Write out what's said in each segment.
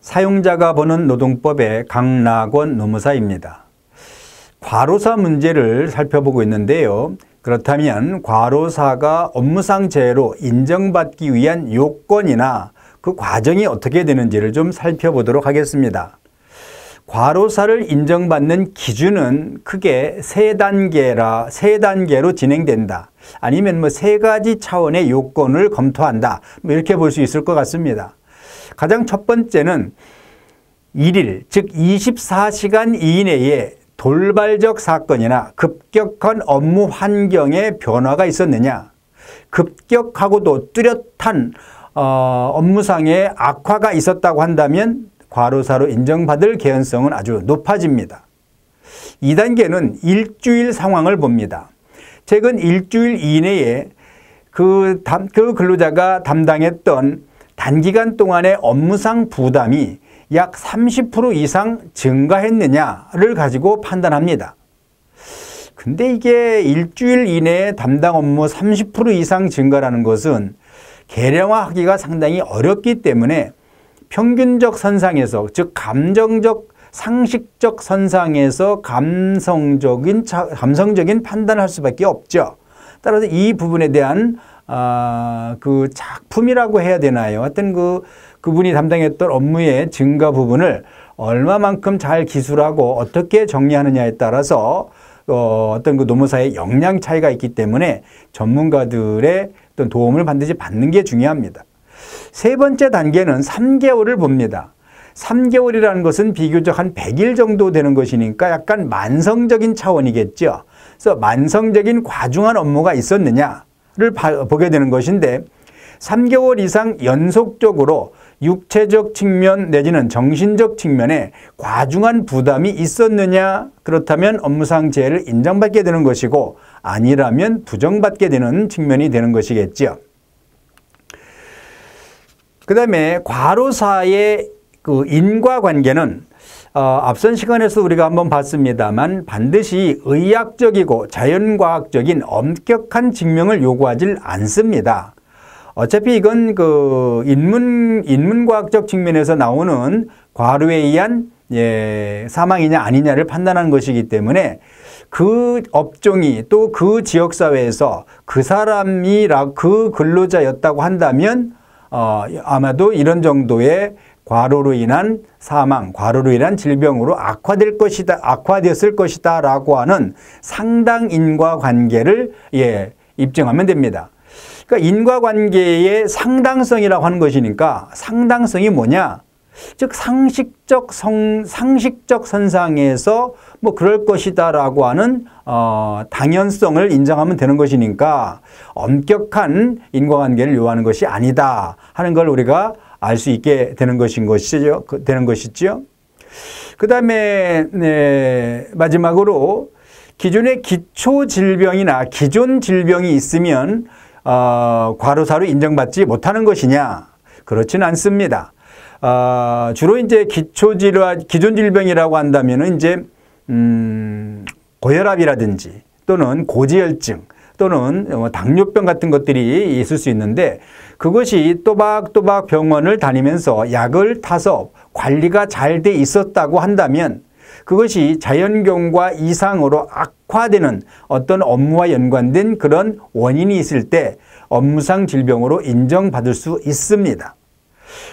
사용자가 보는 노동법의 강낙원 노무사입니다. 과로사 문제를 살펴보고 있는데요. 그렇다면 과로사가 업무상 재해로 인정받기 위한 요건이나 그 과정이 어떻게 되는지를 좀 살펴보도록 하겠습니다. 과로사를 인정받는 기준은 크게 세 단계라 세 단계로 진행된다. 아니면 뭐 세 가지 차원의 요건을 검토한다. 뭐 이렇게 볼 수 있을 것 같습니다. 가장 첫 번째는 1일, 즉 24시간 이내에 돌발적 사건이나 급격한 업무 환경의 변화가 있었느냐 급격하고도 뚜렷한 어, 업무상의 악화가 있었다고 한다면 과로사로 인정받을 개연성은 아주 높아집니다. 2단계는 일주일 상황을 봅니다. 최근 일주일 이내에 그, 담, 그 근로자가 담당했던 단기간 동안의 업무상 부담이 약 30% 이상 증가했느냐를 가지고 판단합니다. 근데 이게 일주일 이내에 담당 업무 30% 이상 증가라는 것은 계량화하기가 상당히 어렵기 때문에 평균적 선상에서 즉 감정적 상식적 선상에서 감성적인 감성적인 판단을 할 수밖에 없죠. 따라서 이 부분에 대한 아, 그 작품이라고 해야 되나요? 어떤 그 그분이 담당했던 업무의 증가 부분을 얼마만큼 잘 기술하고 어떻게 정리하느냐에 따라서 어, 어떤 그 노무사의 역량 차이가 있기 때문에 전문가들의 어떤 도움을 반드시 받는 게 중요합니다. 세 번째 단계는 3개월을 봅니다. 3개월이라는 것은 비교적 한 100일 정도 되는 것이니까 약간 만성적인 차원이겠죠. 그래서 만성적인 과중한 업무가 있었느냐. 를 보게 되는 것인데 3개월 이상 연속적으로 육체적 측면 내지는 정신적 측면에 과중한 부담이 있었느냐 그렇다면 업무상 재해를 인정받게 되는 것이고 아니라면 부정받게 되는 측면이 되는 것이겠지요. 그 다음에 과로사의 그 인과관계는 어, 앞선 시간에서 우리가 한번 봤습니다만 반드시 의학적이고 자연과학적인 엄격한 증명을 요구하지 않습니다. 어차피 이건 그 인문, 인문과학적 측면에서 나오는 과로에 의한 예, 사망이냐 아니냐를 판단하는 것이기 때문에 그 업종이 또 그 지역사회에서 그 사람이 그 근로자였다고 한다면 어, 아마도 이런 정도의 과로로 인한 사망, 과로로 인한 질병으로 악화될 것이다, 악화되었을 것이다 라고 하는 상당 인과관계를 예, 입증하면 됩니다. 그러니까 인과관계의 상당성이라고 하는 것이니까 상당성이 뭐냐? 즉 상식적 성 상식적 선상에서 뭐 그럴 것이다라고 하는 어 당연성을 인정하면 되는 것이니까 엄격한 인과관계를 요하는 것이 아니다 하는 걸 우리가 알수 있게 되는 것인 것이죠. 그, 되는 것이지요. 그 다음에 네, 마지막으로 기존의 기초 질병이나 기존 질병이 있으면 어, 과로사로 인정받지 못하는 것이냐? 그렇진 않습니다. 어, 주로 이제 기초 질환, 기존 질병이라고 한다면 이제 음, 고혈압이라든지 또는 고지혈증 또는 뭐 당뇨병 같은 것들이 있을 수 있는데 그것이 또박또박 병원을 다니면서 약을 타서 관리가 잘 돼 있었다고 한다면 그것이 자연경과 이상으로 악화되는 어떤 업무와 연관된 그런 원인이 있을 때 업무상 질병으로 인정받을 수 있습니다.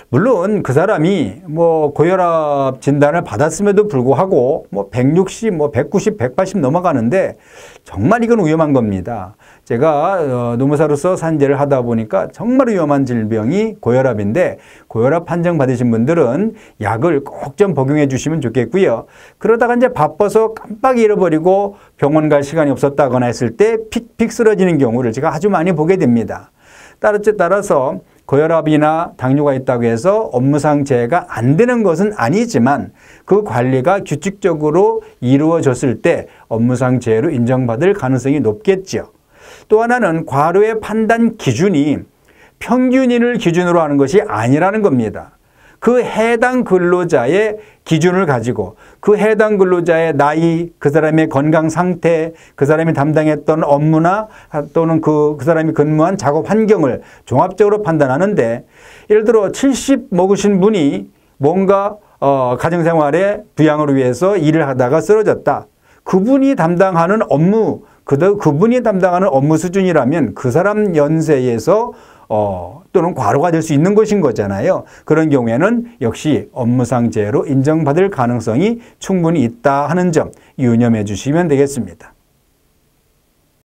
물론 그 사람이 뭐 고혈압 진단을 받았음에도 불구하고 뭐 160, 뭐 190, 180 넘어가는데 정말 이건 위험한 겁니다. 제가 어, 노무사로서 산재를 하다 보니까 정말 위험한 질병이 고혈압인데 고혈압 판정 받으신 분들은 약을 꼭 좀 복용해 주시면 좋겠고요. 그러다가 이제 바빠서 깜빡 잃어버리고 병원 갈 시간이 없었다거나 했을 때 픽픽 쓰러지는 경우를 제가 아주 많이 보게 됩니다. 따라서 고혈압이나 당뇨가 있다고 해서 업무상 재해가 안 되는 것은 아니지만 그 관리가 규칙적으로 이루어졌을 때 업무상 재해로 인정받을 가능성이 높겠지요. 또 하나는 과로의 판단 기준이 평균인을 기준으로 하는 것이 아니라는 겁니다. 그 해당 근로자의 기준을 가지고 그 해당 근로자의 나이, 그 사람의 건강 상태, 그 사람이 담당했던 업무나 또는 그, 그 사람이 근무한 작업 환경을 종합적으로 판단하는데 예를 들어 70 먹으신 분이 뭔가 어, 가정생활에 부양을 위해서 일을 하다가 쓰러졌다. 그분이 담당하는 업무, 그분이 담당하는 업무 수준이라면 그 사람 연세에서 어, 또는 과로가 될 수 있는 것인 거잖아요. 그런 경우에는 역시 업무상 재해로 인정받을 가능성이 충분히 있다 하는 점 유념해 주시면 되겠습니다.